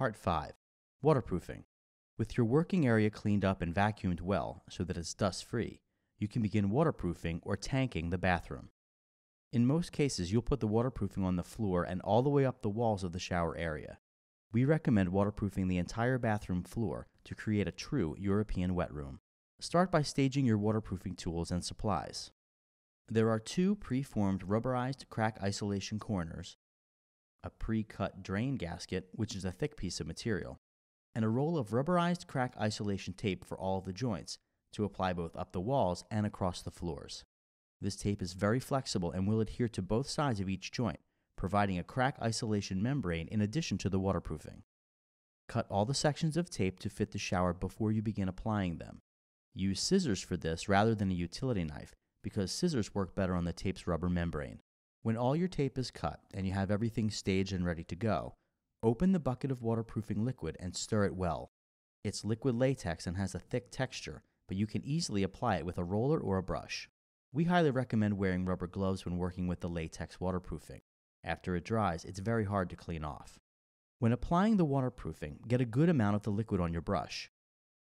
Part 5 Waterproofing. With your working area cleaned up and vacuumed well so that it's dust free, you can begin waterproofing or tanking the bathroom. In most cases, you'll put the waterproofing on the floor and all the way up the walls of the shower area. We recommend waterproofing the entire bathroom floor to create a true European wet room. Start by staging your waterproofing tools and supplies. There are two preformed rubberized crack isolation corners a pre cut drain gasket, which is a thick piece of material, and a roll of rubberized crack isolation tape for all the joints to apply both up the walls and across the floors. This tape is very flexible and will adhere to both sides of each joint, providing a crack isolation membrane in addition to the waterproofing. Cut all the sections of tape to fit the shower before you begin applying them. Use scissors for this rather than a utility knife because scissors work better on the tape's rubber membrane. When all your tape is cut and you have everything staged and ready to go, open the bucket of waterproofing liquid and stir it well. It's liquid latex and has a thick texture, but you can easily apply it with a roller or a brush. We highly recommend wearing rubber gloves when working with the latex waterproofing. After it dries, it's very hard to clean off. When applying the waterproofing, get a good amount of the liquid on your brush.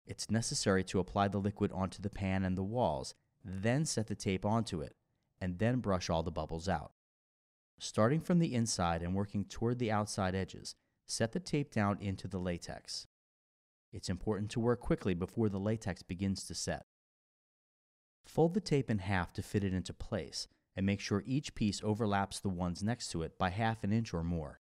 It's necessary to apply the liquid onto the pan and the walls, then set the tape onto it, and then brush all the bubbles out. Starting from the inside and working toward the outside edges, set the tape down into the latex. It's important to work quickly before the latex begins to set. Fold the tape in half to fit it into place and make sure each piece overlaps the ones next to it by half an inch or more.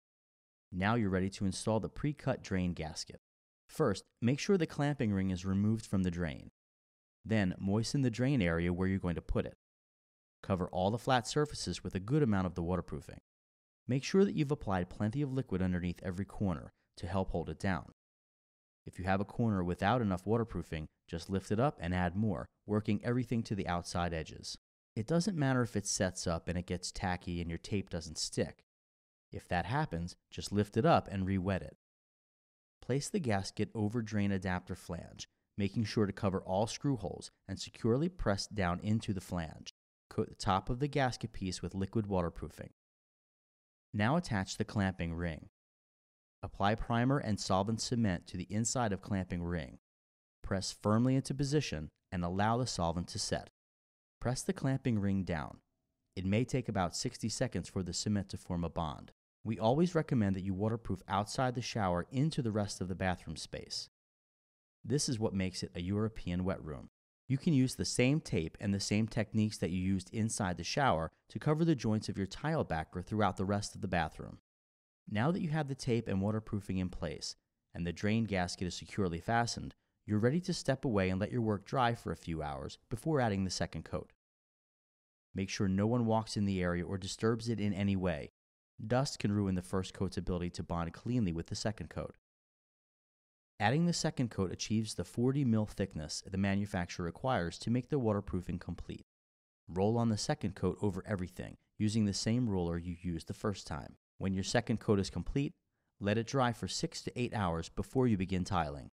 Now you're ready to install the pre-cut drain gasket. First, make sure the clamping ring is removed from the drain. Then moisten the drain area where you're going to put it. Cover all the flat surfaces with a good amount of the waterproofing. Make sure that you've applied plenty of liquid underneath every corner to help hold it down. If you have a corner without enough waterproofing, just lift it up and add more, working everything to the outside edges. It doesn't matter if it sets up and it gets tacky and your tape doesn't stick. If that happens, just lift it up and re-wet it. Place the gasket over drain adapter flange, making sure to cover all screw holes and securely press down into the flange. Coat the top of the gasket piece with liquid waterproofing. Now attach the clamping ring. Apply primer and solvent cement to the inside of clamping ring. Press firmly into position and allow the solvent to set. Press the clamping ring down. It may take about 60 seconds for the cement to form a bond. We always recommend that you waterproof outside the shower into the rest of the bathroom space. This is what makes it a European wet room. You can use the same tape and the same techniques that you used inside the shower to cover the joints of your tile backer throughout the rest of the bathroom. Now that you have the tape and waterproofing in place, and the drain gasket is securely fastened, you're ready to step away and let your work dry for a few hours before adding the second coat. Make sure no one walks in the area or disturbs it in any way. Dust can ruin the first coat's ability to bond cleanly with the second coat. Adding the second coat achieves the 40 mil thickness the manufacturer requires to make the waterproofing complete. Roll on the second coat over everything, using the same roller you used the first time. When your second coat is complete, let it dry for 6 to 8 hours before you begin tiling.